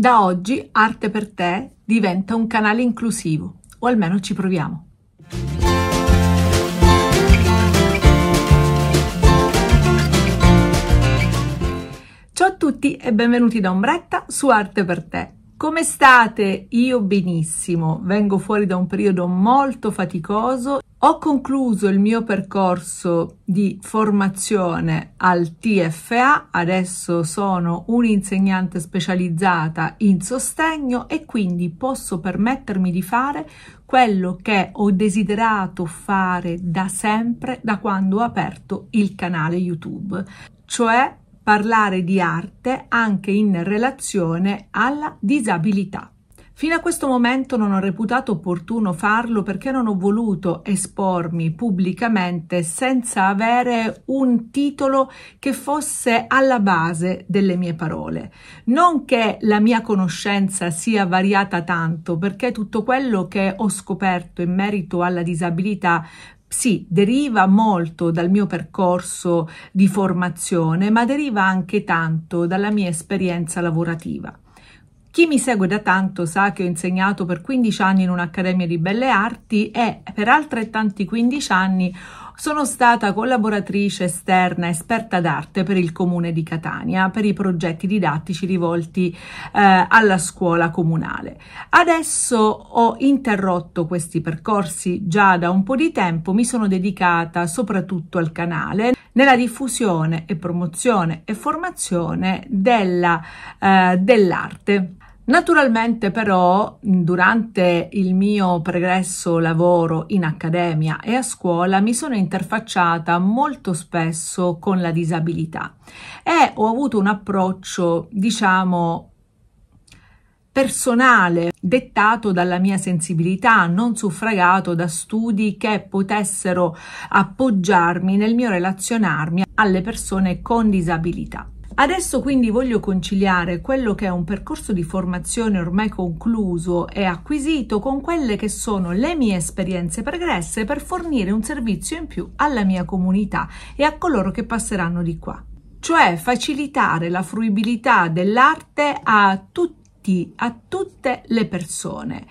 Da oggi Arte per te diventa un canale inclusivo, o almeno ci proviamo. Ciao a tutti e benvenuti da Ombretta su Arte per te. Come state? Io benissimo, vengo fuori da un periodo molto faticoso ho concluso il mio percorso di formazione al TFA, adesso sono un'insegnante specializzata in sostegno e quindi posso permettermi di fare quello che ho desiderato fare da sempre, da quando ho aperto il canale YouTube, cioè parlare di arte anche in relazione alla disabilità. Fino a questo momento non ho reputato opportuno farlo perché non ho voluto espormi pubblicamente senza avere un titolo che fosse alla base delle mie parole. Non che la mia conoscenza sia variata tanto, perché tutto quello che ho scoperto in merito alla disabilità sì, deriva molto dal mio percorso di formazione, ma deriva anche tanto dalla mia esperienza lavorativa. Chi mi segue da tanto sa che ho insegnato per 15 anni in un'accademia di belle arti e per altrettanti 15 anni sono stata collaboratrice esterna, esperta d'arte per il comune di Catania, per i progetti didattici rivolti eh, alla scuola comunale. Adesso ho interrotto questi percorsi già da un po' di tempo, mi sono dedicata soprattutto al canale nella diffusione e promozione e formazione eh, dell'arte. Eh, dell Naturalmente però durante il mio pregresso lavoro in accademia e a scuola mi sono interfacciata molto spesso con la disabilità e ho avuto un approccio diciamo personale dettato dalla mia sensibilità, non suffragato da studi che potessero appoggiarmi nel mio relazionarmi alle persone con disabilità. Adesso quindi voglio conciliare quello che è un percorso di formazione ormai concluso e acquisito con quelle che sono le mie esperienze pregresse per fornire un servizio in più alla mia comunità e a coloro che passeranno di qua. Cioè facilitare la fruibilità dell'arte a tutti, a tutte le persone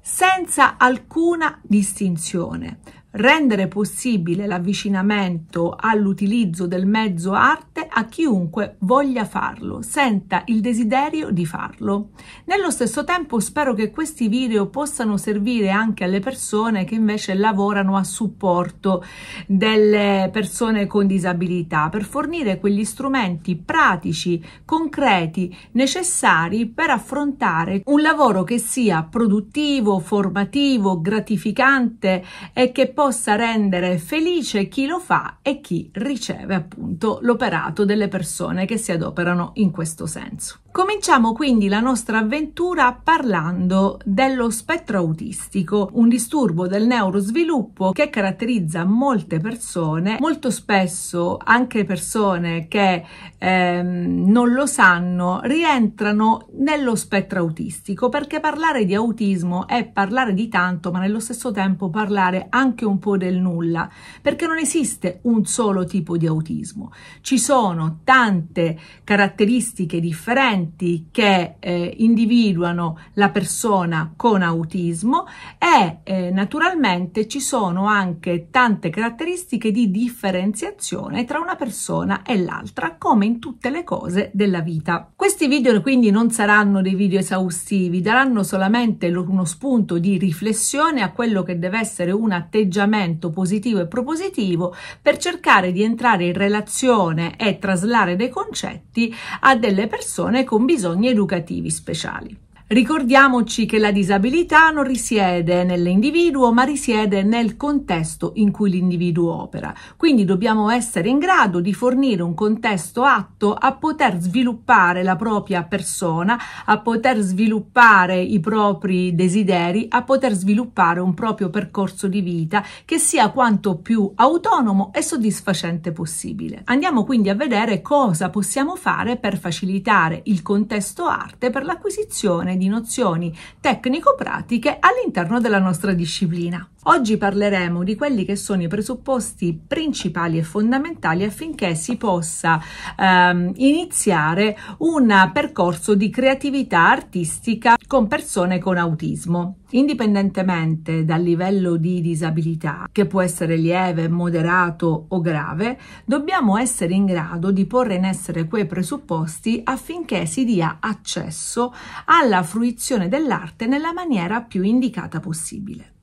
senza alcuna distinzione rendere possibile l'avvicinamento all'utilizzo del mezzo arte a chiunque voglia farlo, senta il desiderio di farlo. Nello stesso tempo spero che questi video possano servire anche alle persone che invece lavorano a supporto delle persone con disabilità per fornire quegli strumenti pratici, concreti, necessari per affrontare un lavoro che sia produttivo, formativo, gratificante e che possa possa rendere felice chi lo fa e chi riceve appunto l'operato delle persone che si adoperano in questo senso. Cominciamo quindi la nostra avventura parlando dello spettro autistico, un disturbo del neurosviluppo che caratterizza molte persone, molto spesso anche persone che ehm, non lo sanno rientrano nello spettro autistico perché parlare di autismo è parlare di tanto ma nello stesso tempo parlare anche un un po' del nulla, perché non esiste un solo tipo di autismo. Ci sono tante caratteristiche differenti che eh, individuano la persona con autismo e eh, naturalmente ci sono anche tante caratteristiche di differenziazione tra una persona e l'altra, come in tutte le cose della vita. Questi video quindi non saranno dei video esaustivi, daranno solamente lo, uno spunto di riflessione a quello che deve essere un atteggiamento atteggiamento positivo e propositivo per cercare di entrare in relazione e traslare dei concetti a delle persone con bisogni educativi speciali. Ricordiamoci che la disabilità non risiede nell'individuo, ma risiede nel contesto in cui l'individuo opera. Quindi dobbiamo essere in grado di fornire un contesto atto a poter sviluppare la propria persona, a poter sviluppare i propri desideri, a poter sviluppare un proprio percorso di vita che sia quanto più autonomo e soddisfacente possibile. Andiamo quindi a vedere cosa possiamo fare per facilitare il contesto arte per l'acquisizione di nozioni tecnico-pratiche all'interno della nostra disciplina. Oggi parleremo di quelli che sono i presupposti principali e fondamentali affinché si possa ehm, iniziare un percorso di creatività artistica con persone con autismo. Indipendentemente dal livello di disabilità, che può essere lieve, moderato o grave, dobbiamo essere in grado di porre in essere quei presupposti affinché si dia accesso alla fruizione dell'arte nella maniera più indicata possibile.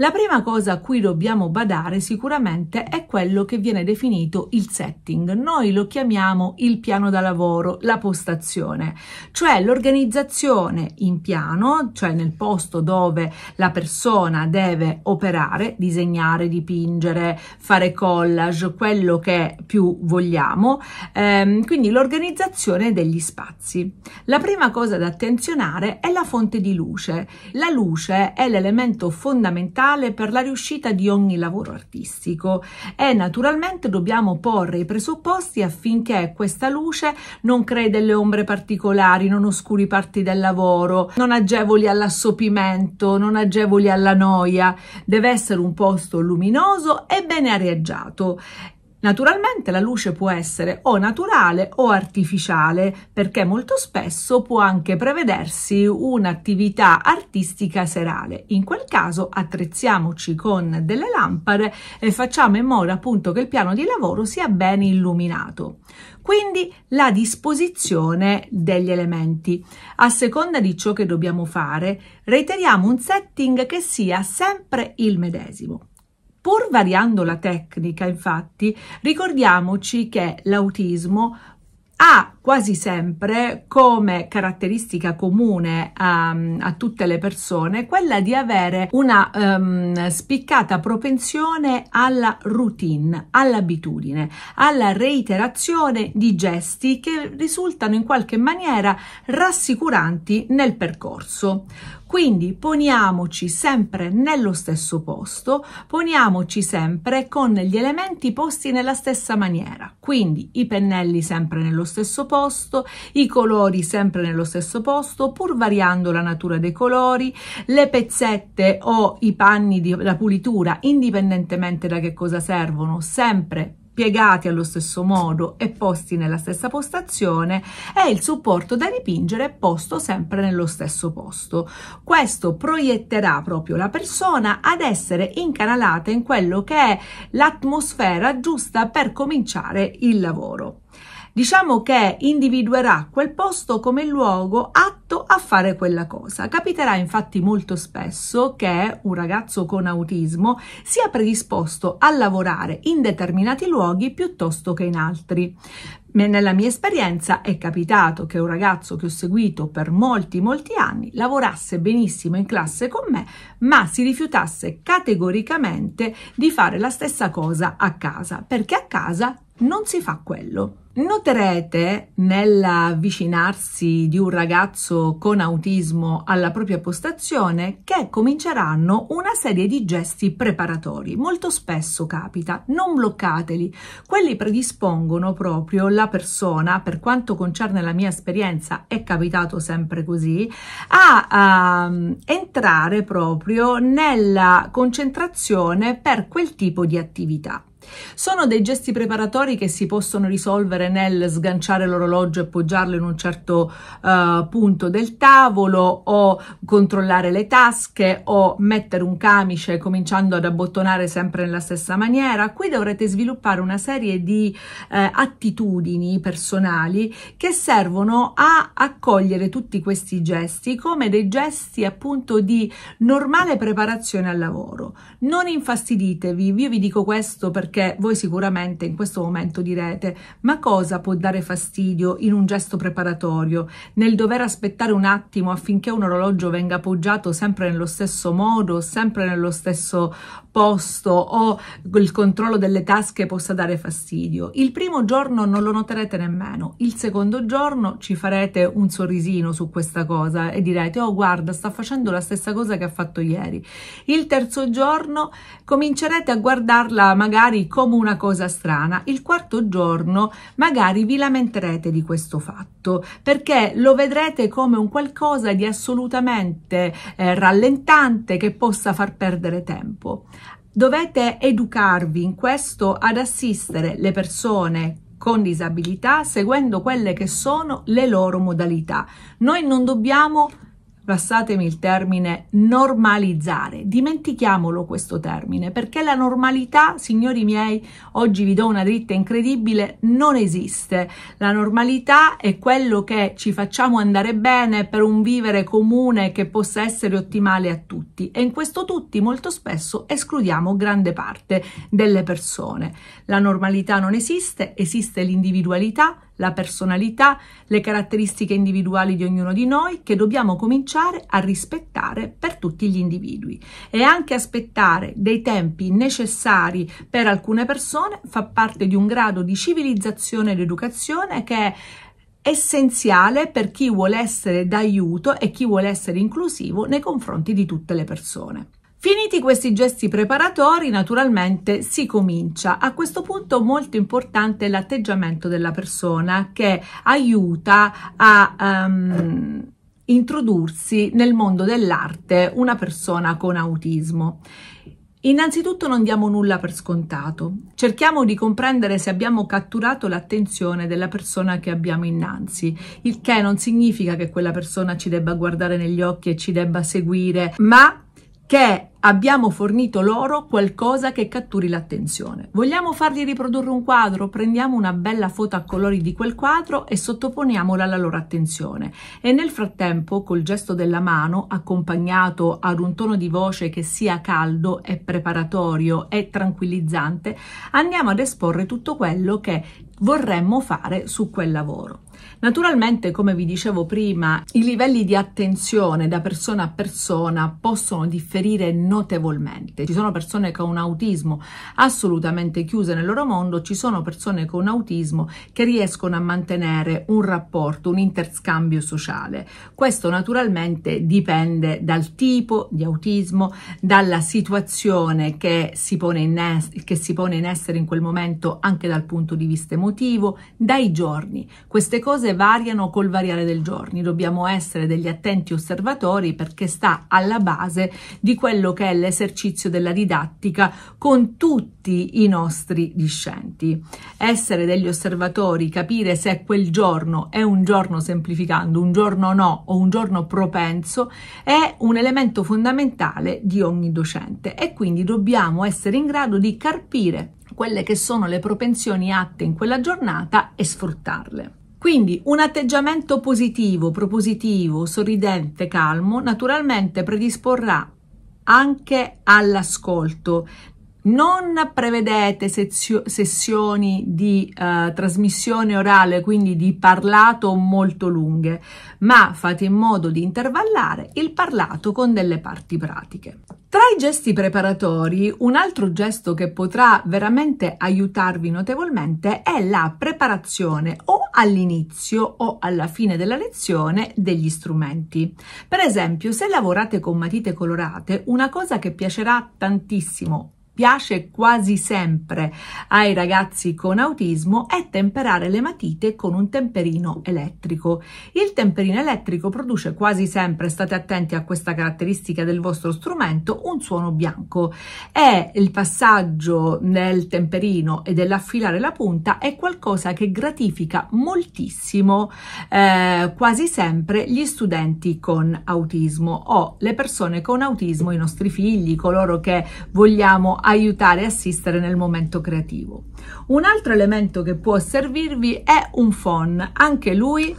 La prima cosa a cui dobbiamo badare sicuramente è quello che viene definito il setting. Noi lo chiamiamo il piano da lavoro, la postazione, cioè l'organizzazione in piano, cioè nel posto dove la persona deve operare, disegnare, dipingere, fare collage, quello che più vogliamo, ehm, quindi l'organizzazione degli spazi. La prima cosa da attenzionare è la fonte di luce. La luce è l'elemento fondamentale generale per la riuscita di ogni lavoro artistico e naturalmente dobbiamo porre i presupposti affinché questa luce non crei delle ombre particolari, non oscuri parti del lavoro, non agevoli all'assopimento, non agevoli alla noia. Deve essere un posto luminoso e ben areggiato Naturalmente la luce può essere o naturale o artificiale perché molto spesso può anche prevedersi un'attività artistica serale. In quel caso attrezziamoci con delle lampade e facciamo in modo appunto che il piano di lavoro sia ben illuminato. Quindi la disposizione degli elementi. A seconda di ciò che dobbiamo fare, reiteriamo un setting che sia sempre il medesimo. Pur variando la tecnica, infatti, ricordiamoci che l'autismo ha quasi sempre come caratteristica comune a, ehm, a tutte le persone quella di avere una um, spiccata propensione alla routine, all'abitudine, alla reiterazione di gesti che risultano in qualche maniera rassicuranti nel percorso. Quindi poniamoci sempre nello stesso posto, poniamoci sempre con gli elementi posti nella stessa maniera. Quindi i pennelli sempre nello stesso posto, i colori sempre nello stesso posto, pur variando la natura dei colori, le pezzette o i panni di, la pulitura, indipendentemente da che cosa servono, sempre piegati allo stesso modo e posti nella stessa postazione e il supporto da dipingere posto sempre nello stesso posto. Questo proietterà proprio la persona ad essere incanalata in quello che è l'atmosfera giusta per cominciare il lavoro. Diciamo che individuerà quel posto come luogo atto a fare quella cosa. Capiterà infatti molto spesso che un ragazzo con autismo sia predisposto a lavorare in determinati luoghi piuttosto che in altri. Nella mia esperienza è capitato che un ragazzo che ho seguito per molti molti anni lavorasse benissimo in classe con me, ma si rifiutasse categoricamente di fare la stessa cosa a casa, perché a casa non si fa quello. Noterete nell'avvicinarsi di un ragazzo con autismo alla propria postazione che cominceranno una serie di gesti preparatori. Molto spesso capita, non bloccateli. Quelli predispongono proprio la persona, per quanto concerne la mia esperienza, è capitato sempre così, a, um, entrare proprio nella concentrazione per quel tipo di attività. Sono dei gesti preparatori che si possono risolvere nel sganciare l'orologio e poggiarlo in un certo uh, punto del tavolo o controllare le tasche o mettere un camice cominciando ad abbottonare sempre nella stessa maniera. Qui dovrete sviluppare una serie di eh, attitudini personali che servono a accogliere tutti questi gesti come dei gesti appunto di normale preparazione al lavoro. Non infastiditevi, io vi dico questo perché perché voi sicuramente in questo momento direte ma cosa può dare fastidio in un gesto preparatorio, nel dover aspettare un attimo affinché un orologio venga poggiato sempre nello stesso modo, sempre nello stesso posto o il controllo delle tasche possa dare fastidio. Il primo giorno non lo noterete nemmeno, il secondo giorno ci farete un sorrisino su questa cosa e direte oh guarda sta facendo la stessa cosa che ha fatto ieri. Il terzo giorno comincerete a guardarla magari come una cosa strana, il quarto giorno magari vi lamenterete di questo fatto perché lo vedrete come un qualcosa di assolutamente eh, rallentante che possa far perdere tempo. Dovete educarvi in questo ad assistere le persone con disabilità seguendo quelle che sono le loro modalità. Noi non dobbiamo passatemi il termine, normalizzare. Dimentichiamolo questo termine, perché la normalità, signori miei, oggi vi do una dritta incredibile, non esiste. La normalità è quello che ci facciamo andare bene per un vivere comune che possa essere ottimale a tutti e in questo tutti molto spesso escludiamo grande parte delle persone. La normalità non esiste, esiste l'individualità, la personalità, le caratteristiche individuali di ognuno di noi che dobbiamo cominciare a rispettare per tutti gli individui e anche aspettare dei tempi necessari per alcune persone fa parte di un grado di civilizzazione ed educazione che è essenziale per chi vuole essere d'aiuto e chi vuole essere inclusivo nei confronti di tutte le persone. Finiti questi gesti preparatori, naturalmente si comincia. A questo punto molto importante è l'atteggiamento della persona che aiuta a um, introdursi nel mondo dell'arte una persona con autismo. Innanzitutto non diamo nulla per scontato, cerchiamo di comprendere se abbiamo catturato l'attenzione della persona che abbiamo innanzi, il che non significa che quella persona ci debba guardare negli occhi e ci debba seguire, ma che abbiamo fornito loro qualcosa che catturi l'attenzione. Vogliamo fargli riprodurre un quadro? Prendiamo una bella foto a colori di quel quadro e sottoponiamola alla loro attenzione. E nel frattempo, col gesto della mano, accompagnato ad un tono di voce che sia caldo e preparatorio e tranquillizzante, andiamo ad esporre tutto quello che vorremmo fare su quel lavoro. Naturalmente, come vi dicevo prima, i livelli di attenzione da persona a persona possono differire notevolmente. Ci sono persone con un autismo assolutamente chiuse nel loro mondo, ci sono persone con autismo che riescono a mantenere un rapporto, un interscambio sociale. Questo naturalmente dipende dal tipo di autismo, dalla situazione che si pone in, es- che si pone in essere in quel momento anche dal punto di vista emotivo, dai giorni. Queste cose cose variano col variare del giorno. Dobbiamo essere degli attenti osservatori perché sta alla base di quello che è l'esercizio della didattica con tutti i nostri discenti. Essere degli osservatori, capire se quel giorno è un giorno semplificando, un giorno no o un giorno propenso è un elemento fondamentale di ogni docente e quindi dobbiamo essere in grado di carpire quelle che sono le propensioni atte in quella giornata e sfruttarle. Quindi un atteggiamento positivo, propositivo, sorridente, calmo, naturalmente predisporrà anche all'ascolto non prevedete sezio- sessioni di eh, trasmissione orale, quindi di parlato molto lunghe, ma fate in modo di intervallare il parlato con delle parti pratiche. Tra i gesti preparatori, un altro gesto che potrà veramente aiutarvi notevolmente è la preparazione o all'inizio o alla fine della lezione degli strumenti. Per esempio, se lavorate con matite colorate, una cosa che piacerà tantissimo piace quasi sempre ai ragazzi con autismo è temperare le matite con un temperino elettrico. Il temperino elettrico produce quasi sempre, state attenti a questa caratteristica del vostro strumento, un suono bianco. È il passaggio nel temperino e dell'affilare la punta è qualcosa che gratifica moltissimo eh, quasi sempre gli studenti con autismo o le persone con autismo, i nostri figli, coloro che vogliamo aiutare e assistere nel momento creativo. Un altro elemento che può servirvi è un phon, anche lui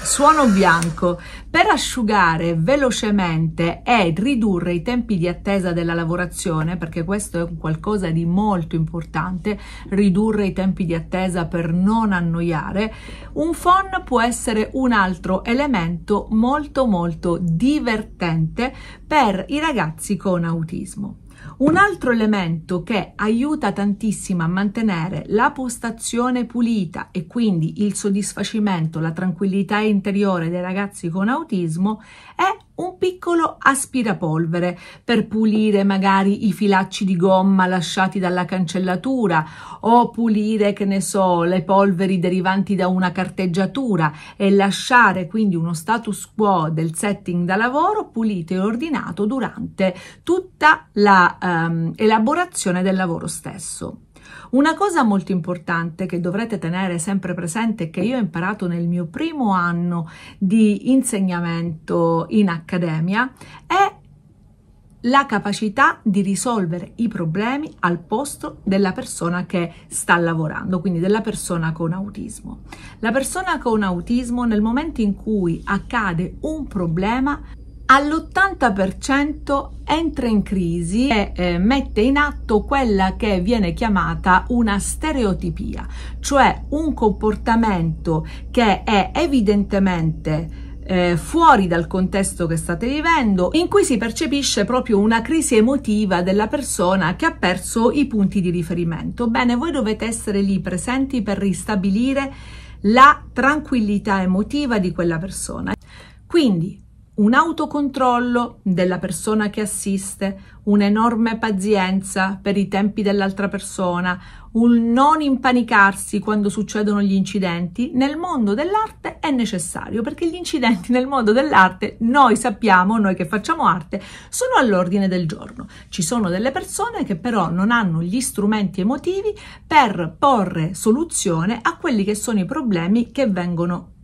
suono bianco per asciugare velocemente e ridurre i tempi di attesa della lavorazione perché questo è qualcosa di molto importante ridurre i tempi di attesa per non annoiare un phon può essere un altro elemento molto molto divertente per i ragazzi con autismo un altro elemento che aiuta tantissimo a mantenere la postazione pulita e quindi il soddisfacimento, la tranquillità interiore dei ragazzi con autismo è un piccolo aspirapolvere per pulire magari i filacci di gomma lasciati dalla cancellatura o pulire, che ne so, le polveri derivanti da una carteggiatura e lasciare quindi uno status quo del setting da lavoro pulito e ordinato durante tutta la ehm, elaborazione del lavoro stesso. Una cosa molto importante che dovrete tenere sempre presente che io ho imparato nel mio primo anno di insegnamento in accademia è la capacità di risolvere i problemi al posto della persona che sta lavorando, quindi della persona con autismo. La persona con autismo nel momento in cui accade un problema all'80% entra in crisi e eh, mette in atto quella che viene chiamata una stereotipia, cioè un comportamento che è evidentemente eh, fuori dal contesto che state vivendo, in cui si percepisce proprio una crisi emotiva della persona che ha perso i punti di riferimento. Bene, voi dovete essere lì presenti per ristabilire la tranquillità emotiva di quella persona. Quindi, un autocontrollo della persona che assiste, un'enorme pazienza per i tempi dell'altra persona, un non impanicarsi quando succedono gli incidenti, nel mondo dell'arte è necessario perché gli incidenti nel mondo dell'arte, noi sappiamo, noi che facciamo arte, sono all'ordine del giorno. Ci sono delle persone che però non hanno gli strumenti emotivi per porre soluzione a quelli che sono i problemi che vengono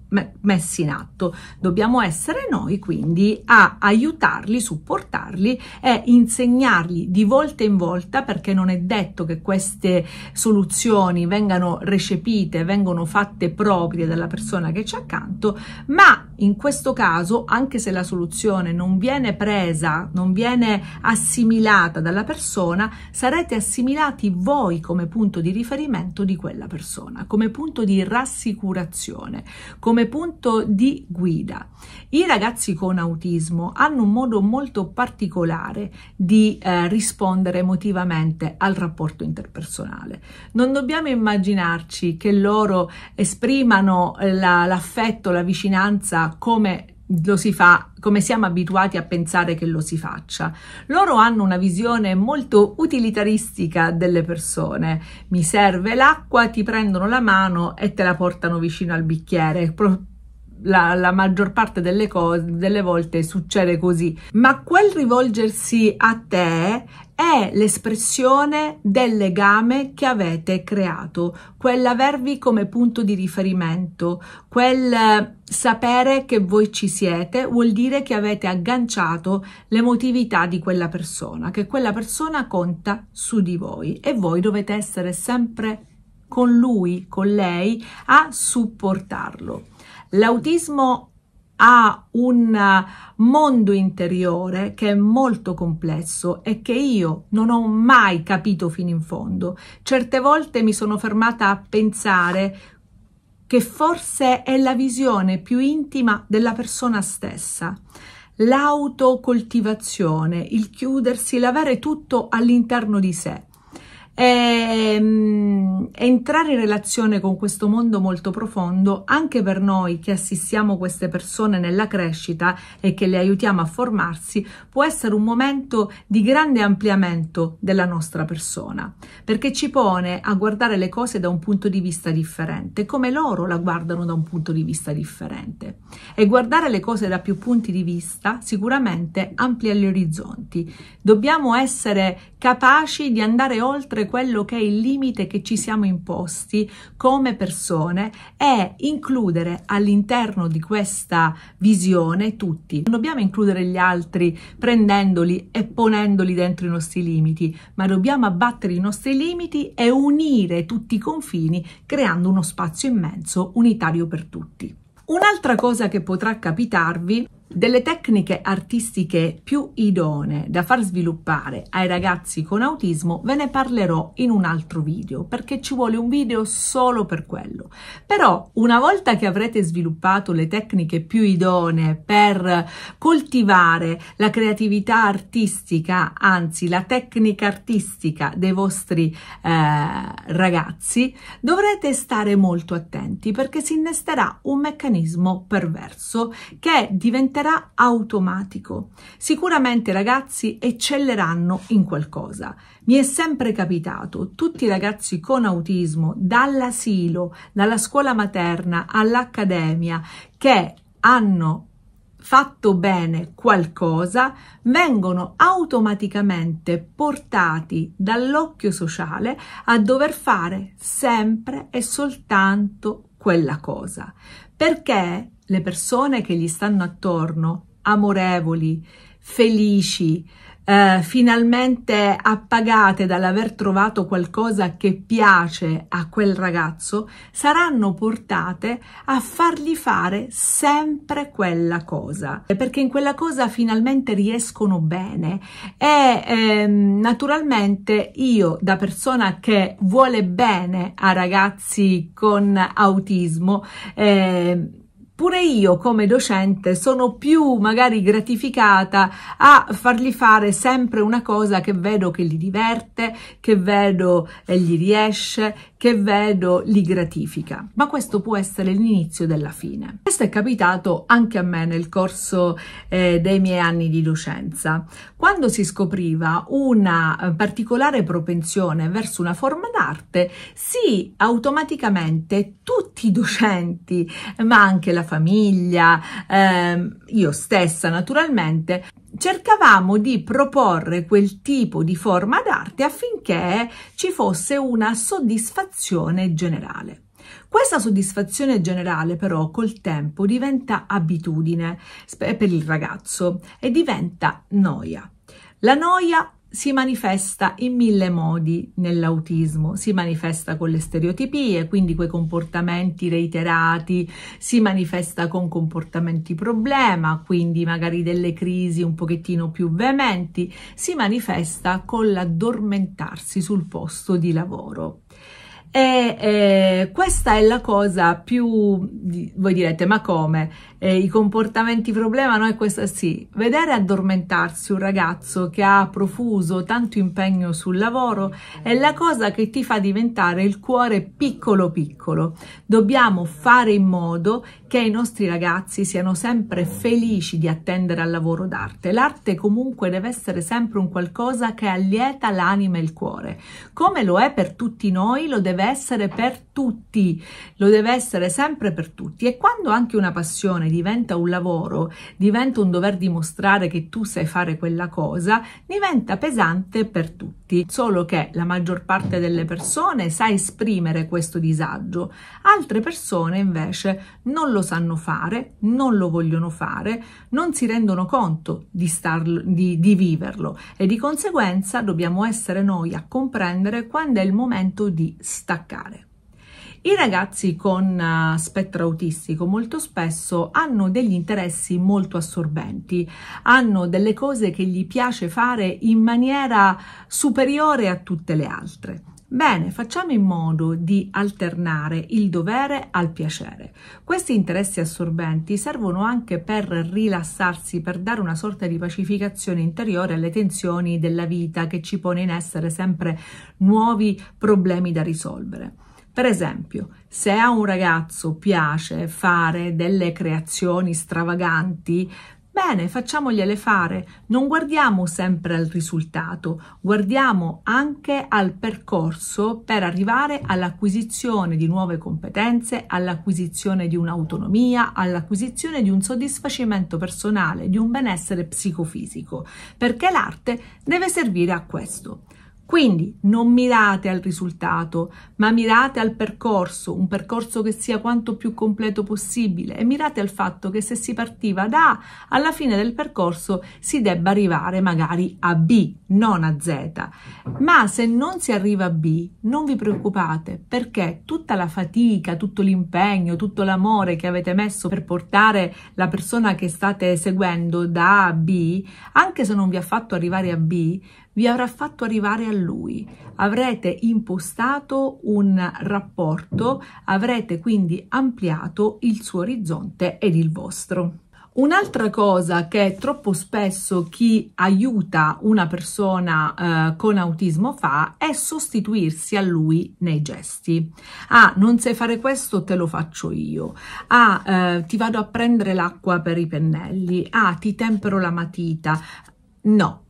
messi in atto. Dobbiamo essere noi quindi a aiutarli, supportarli e insegnargli di volta in volta perché non è detto che queste soluzioni vengano recepite, vengono fatte proprie dalla persona che c'è accanto, ma in questo caso anche se la soluzione non viene presa, non viene assimilata dalla persona, sarete assimilati voi come punto di riferimento di quella persona, come punto di rassicurazione, come come punto di guida. I ragazzi con autismo hanno un modo molto particolare di eh, rispondere emotivamente al rapporto interpersonale. Non dobbiamo immaginarci che loro esprimano l'affetto, la, la vicinanza come lo si fa come siamo abituati a pensare che lo si faccia. Loro hanno una visione molto utilitaristica delle persone. Mi serve l'acqua, ti prendono la mano e te la portano vicino al bicchiere, la, la maggior parte delle, cose, delle volte succede così, ma quel rivolgersi a te è l'espressione del legame che avete creato, quell'avervi come punto di riferimento, quel eh, sapere che voi ci siete vuol dire che avete agganciato l'emotività di quella persona, che quella persona conta su di voi e voi dovete essere sempre con lui, con lei, a supportarlo. L'autismo ha un mondo interiore che è molto complesso e che io non ho mai capito fino in fondo. Certe volte mi sono fermata a pensare che forse è la visione più intima della persona stessa. L'autocoltivazione, il chiudersi, l'avere tutto all'interno di sé e, mm, entrare in relazione con questo mondo molto profondo anche per noi che assistiamo queste persone nella crescita e che le aiutiamo a formarsi può essere un momento di grande ampliamento della nostra persona perché ci pone a guardare le cose da un punto di vista differente come loro la guardano da un punto di vista differente e guardare le cose da più punti di vista sicuramente amplia gli orizzonti dobbiamo essere capaci di andare oltre quello che è il limite che ci siamo imposti come persone e includere all'interno di questa visione tutti. Non dobbiamo includere gli altri prendendoli e ponendoli dentro i nostri limiti, ma dobbiamo abbattere i nostri limiti e unire tutti i confini creando uno spazio immenso unitario per tutti. Un'altra cosa che potrà capitarvi delle tecniche artistiche più idonee da far sviluppare ai ragazzi con autismo ve ne parlerò in un altro video perché ci vuole un video solo per quello. Però una volta che avrete sviluppato le tecniche più idonee per coltivare la creatività artistica, anzi la tecnica artistica dei vostri eh, ragazzi, dovrete stare molto attenti perché si innesterà un meccanismo perverso che diventerà maniera automatico. Sicuramente i ragazzi eccelleranno in qualcosa. Mi è sempre capitato, tutti i ragazzi con autismo, dall'asilo, dalla scuola materna all'accademia, che hanno fatto bene qualcosa, vengono automaticamente portati dall'occhio sociale a dover fare sempre e soltanto quella cosa. Perché le persone che gli stanno attorno, amorevoli, felici, eh, finalmente appagate dall'aver trovato qualcosa che piace a quel ragazzo, saranno portate a fargli fare sempre quella cosa, perché in quella cosa finalmente riescono bene e ehm, naturalmente io da persona che vuole bene a ragazzi con autismo, eh, pure io come docente sono più magari gratificata a fargli fare sempre una cosa che vedo che gli diverte, che vedo e eh, gli riesce che vedo li gratifica, ma questo può essere l'inizio della fine. Questo è capitato anche a me nel corso eh, dei miei anni di docenza, quando si scopriva una particolare propensione verso una forma d'arte, si automaticamente tutti i docenti, ma anche la famiglia, ehm, io stessa naturalmente, cercavamo di proporre quel tipo di forma d'arte affinché ci fosse una soddisfazione generale. Questa soddisfazione generale però col tempo diventa abitudine per il ragazzo e diventa noia. La noia si manifesta in mille modi nell'autismo, si manifesta con le stereotipie, quindi quei comportamenti reiterati, si manifesta con comportamenti problema, quindi magari delle crisi un pochettino più veementi, si manifesta con l'addormentarsi sul posto di lavoro. E eh, questa è la cosa più, voi direte, ma come? Eh, I comportamenti problema? No, è questa sì. Vedere addormentarsi un ragazzo che ha profuso tanto impegno sul lavoro è la cosa che ti fa diventare il cuore piccolo piccolo. Dobbiamo fare in modo che i nostri ragazzi siano sempre felici di attendere al lavoro d'arte. L'arte comunque deve essere sempre un qualcosa che allieta l'anima e il cuore. Come lo è per tutti noi, lo deve essere per tutti, lo deve essere sempre per tutti e quando anche una passione diventa un lavoro, diventa un dover dimostrare che tu sai fare quella cosa, diventa pesante per tutti, solo che la maggior parte delle persone sa esprimere questo disagio, altre persone invece non lo sanno fare, non lo vogliono fare, non si rendono conto di, starlo, di, di viverlo e di conseguenza dobbiamo essere noi a comprendere quando è il momento di staccare. I ragazzi con uh, spettro autistico molto spesso hanno degli interessi molto assorbenti, hanno delle cose che gli piace fare in maniera superiore a tutte le altre. Bene, facciamo in modo di alternare il dovere al piacere. Questi interessi assorbenti servono anche per rilassarsi, per dare una sorta di pacificazione interiore alle tensioni della vita che ci pone in essere sempre nuovi problemi da risolvere. Per esempio, se a un ragazzo piace fare delle creazioni stravaganti, bene, facciamogliele fare. Non guardiamo sempre al risultato, guardiamo anche al percorso per arrivare all'acquisizione di nuove competenze, all'acquisizione di un'autonomia, all'acquisizione di un soddisfacimento personale, di un benessere psicofisico, perché l'arte deve servire a questo. Quindi non mirate al risultato, ma mirate al percorso, un percorso che sia quanto più completo possibile e mirate al fatto che se si partiva da A, alla fine del percorso si debba arrivare magari a B, non a Z. Ma se non si arriva a B, non vi preoccupate perché tutta la fatica, tutto l'impegno, tutto l'amore che avete messo per portare la persona che state seguendo da A a B, anche se non vi ha fatto arrivare a B, vi avrà fatto arrivare a lui. Avrete impostato un rapporto, avrete quindi ampliato il suo orizzonte ed il vostro. Un'altra cosa che troppo spesso chi aiuta una persona eh, con autismo fa è sostituirsi a lui nei gesti. Ah, non sai fare questo, te lo faccio io. Ah, eh, ti vado a prendere l'acqua per i pennelli. Ah, ti tempero la matita. No,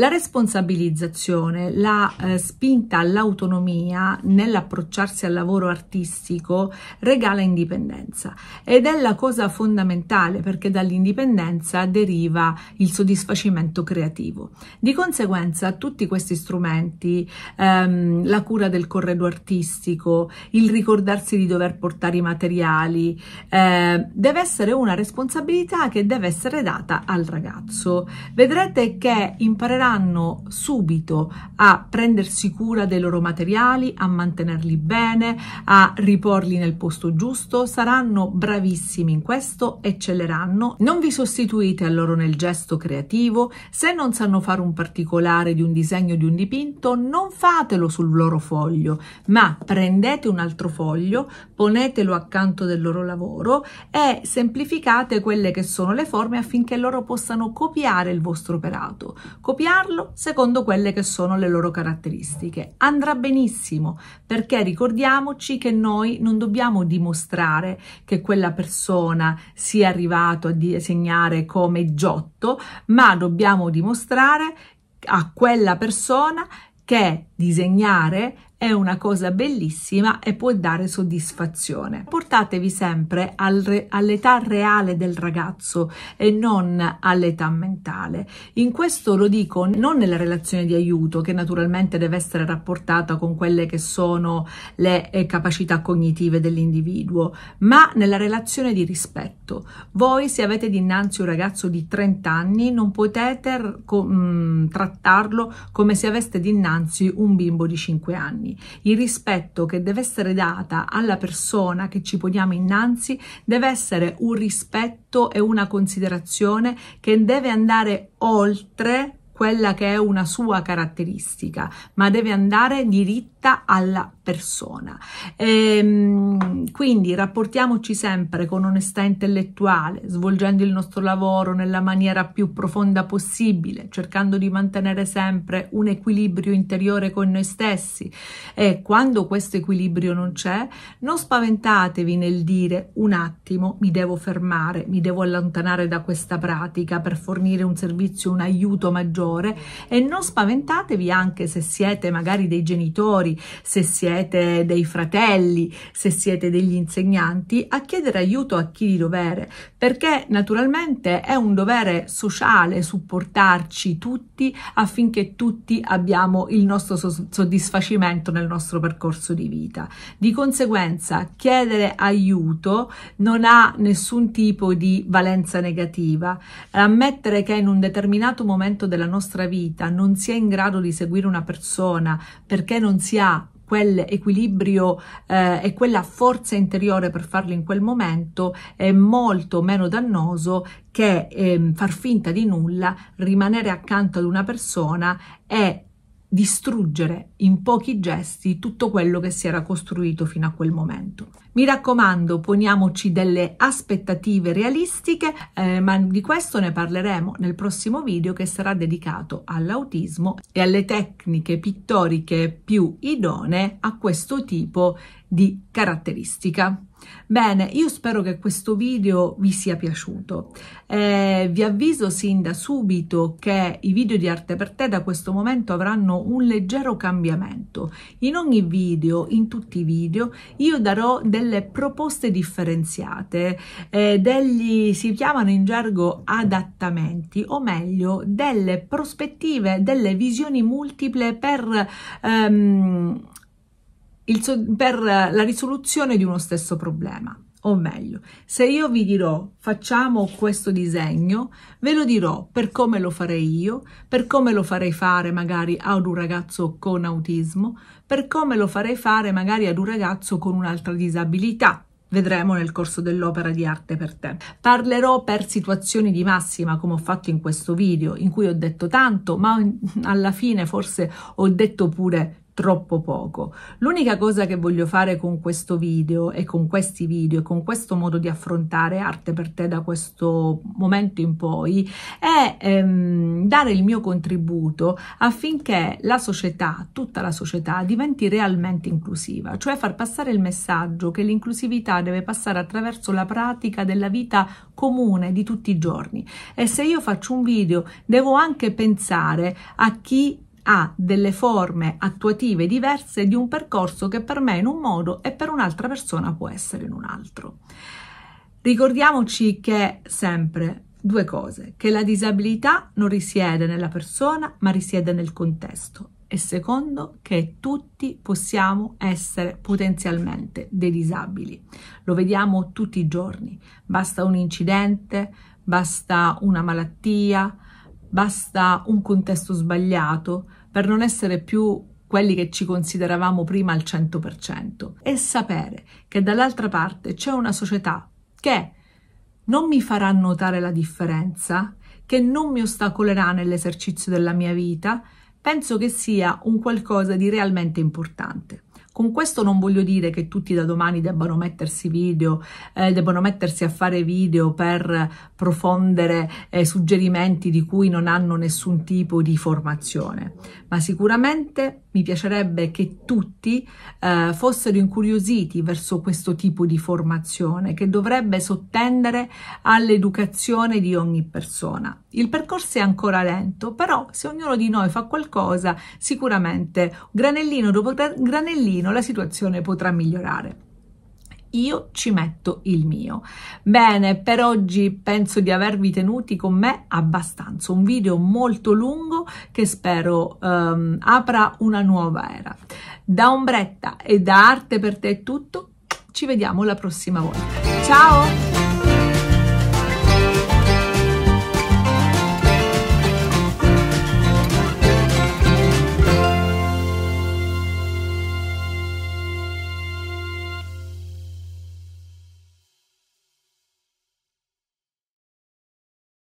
la responsabilizzazione, la eh, spinta all'autonomia nell'approcciarsi al lavoro artistico regala indipendenza ed è la cosa fondamentale perché dall'indipendenza deriva il soddisfacimento creativo. Di conseguenza tutti questi strumenti, ehm, la cura del corredo artistico, il ricordarsi di dover portare i materiali, eh, deve essere una responsabilità che deve essere data al ragazzo. Vedrete che imparerà inizieranno subito a prendersi cura dei loro materiali, a mantenerli bene, a riporli nel posto giusto, saranno bravissimi in questo, eccelleranno. Non vi sostituite a loro nel gesto creativo, se non sanno fare un particolare di un disegno di un dipinto, non fatelo sul loro foglio, ma prendete un altro foglio, ponetelo accanto del loro lavoro e semplificate quelle che sono le forme affinché loro possano copiare il vostro operato. Copiare comprarlo secondo quelle che sono le loro caratteristiche. Andrà benissimo perché ricordiamoci che noi non dobbiamo dimostrare che quella persona sia arrivato a disegnare come Giotto, ma dobbiamo dimostrare a quella persona che disegnare è una cosa bellissima e può dare soddisfazione. Portatevi sempre al re, all'età reale del ragazzo e non all'età mentale. In questo lo dico non nella relazione di aiuto, che naturalmente deve essere rapportata con quelle che sono le eh, capacità cognitive dell'individuo, ma nella relazione di rispetto. Voi se avete dinanzi un ragazzo di 30 anni non potete com- mm, trattarlo come se aveste dinanzi un bimbo di 5 anni uomini. Il rispetto che deve essere data alla persona che ci poniamo innanzi deve essere un rispetto e una considerazione che deve andare oltre quella che è una sua caratteristica, ma deve andare diritta alla persona. E, ehm, quindi rapportiamoci sempre con onestà intellettuale, svolgendo il nostro lavoro nella maniera più profonda possibile, cercando di mantenere sempre un equilibrio interiore con noi stessi e quando questo equilibrio non c'è, non spaventatevi nel dire un attimo mi devo fermare, mi devo allontanare da questa pratica per fornire un servizio, un aiuto maggiore dolore e non spaventatevi anche se siete magari dei genitori, se siete dei fratelli, se siete degli insegnanti, a chiedere aiuto a chi di dovere, perché naturalmente è un dovere sociale supportarci tutti affinché tutti abbiamo il nostro soddisfacimento nel nostro percorso di vita. Di conseguenza, chiedere aiuto non ha nessun tipo di valenza negativa. Ammettere che in un determinato momento della nostra nostra vita non si è in grado di seguire una persona perché non si ha quell'equilibrio eh, e quella forza interiore per farlo in quel momento è molto meno dannoso che eh, far finta di nulla, rimanere accanto ad una persona e distruggere in pochi gesti tutto quello che si era costruito fino a quel momento. Mi raccomando, poniamoci delle aspettative realistiche, eh, ma di questo ne parleremo nel prossimo video che sarà dedicato all'autismo e alle tecniche pittoriche più idonee a questo tipo di caratteristica. Bene, io spero che questo video vi sia piaciuto. Eh, vi avviso sin da subito che i video di Arte per Te da questo momento avranno un leggero cambiamento. In ogni video, in tutti i video, io darò delle delle proposte differenziate, eh, degli, si chiamano in gergo adattamenti, o meglio delle prospettive, delle visioni multiple per... Ehm, il, per la risoluzione di uno stesso problema o meglio, se io vi dirò facciamo questo disegno, ve lo dirò per come lo farei io, per come lo farei fare magari ad un ragazzo con autismo, per come lo farei fare magari ad un ragazzo con un'altra disabilità. Vedremo nel corso dell'opera di arte per te. Parlerò per situazioni di massima, come ho fatto in questo video, in cui ho detto tanto, ma alla fine forse ho detto pure troppo poco. L'unica cosa che voglio fare con questo video e con questi video e con questo modo di affrontare arte per te da questo momento in poi è ehm, dare il mio contributo affinché la società, tutta la società, diventi realmente inclusiva, cioè far passare il messaggio che l'inclusività deve passare attraverso la pratica della vita comune di tutti i giorni. E se io faccio un video devo anche pensare a chi ha delle forme attuative diverse di un percorso che per me è in un modo e per un'altra persona può essere in un altro. Ricordiamoci che sempre due cose, che la disabilità non risiede nella persona ma risiede nel contesto e secondo che tutti possiamo essere potenzialmente dei disabili. Lo vediamo tutti i giorni, basta un incidente, basta una malattia, basta un contesto sbagliato per non essere più quelli che ci consideravamo prima al 100% e sapere che dall'altra parte c'è una società che non mi farà notare la differenza, che non mi ostacolerà nell'esercizio della mia vita, penso che sia un qualcosa di realmente importante. Con questo non voglio dire che tutti da domani debbano mettersi video, eh, debbano mettersi a fare video per profondere eh, suggerimenti di cui non hanno nessun tipo di formazione, ma sicuramente mi piacerebbe che tutti eh, fossero incuriositi verso questo tipo di formazione che dovrebbe sottendere all'educazione di ogni persona. Il percorso è ancora lento, però se ognuno di noi fa qualcosa, sicuramente granellino dopo granellino la situazione potrà migliorare io ci metto il mio. Bene, per oggi penso di avervi tenuti con me abbastanza, un video molto lungo che spero um, apra una nuova era. Da Ombretta e da Arte per te è tutto, ci vediamo la prossima volta. Ciao!